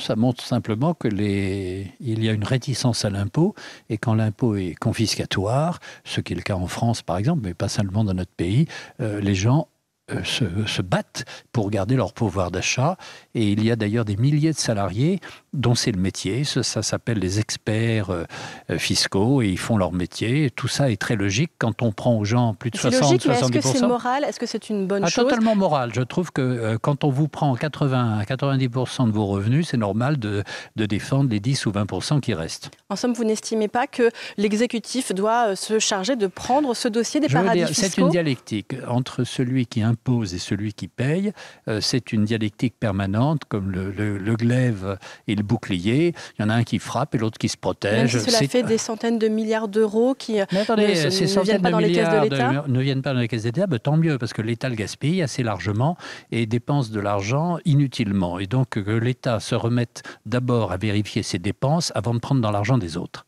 Ça montre simplement que les... il y a une réticence à l'impôt et quand l'impôt est confiscatoire, ce qui est le cas en France par exemple, mais pas seulement dans notre pays, euh, les gens se, battent pour garder leur pouvoir d'achat. Et il y a d'ailleurs des milliers de salariés dont c'est le métier. Ça, s'appelle les experts euh, fiscaux et ils font leur métier. tout ça est très logique quand on prend aux gens plus de 60, logique, 70%. Est-ce que c'est moral Est-ce que c'est une bonne ah, chose Totalement moral. Je trouve que euh, quand on vous prend 80 à 90% de vos revenus, c'est normal de, défendre les 10 ou 20% qui restent. En somme, vous n'estimez pas que l'exécutif doit euh, se charger de prendre ce dossier des paradis fiscaux C'est une dialectique entre celui qui impose pose et celui qui paye, euh, c'est une dialectique permanente comme le, glaive et le bouclier. Il y en a un qui frappe et l'autre qui se protège. Si cela fait des centaines de milliards d'euros qui euh, ne, viennent pas dans les caisses de l'État. Ben, tant mieux parce que l'État le gaspille assez largement et dépense de l'argent inutilement. Et donc que l'État se remette d'abord à vérifier ses dépenses avant de prendre dans l'argent des autres.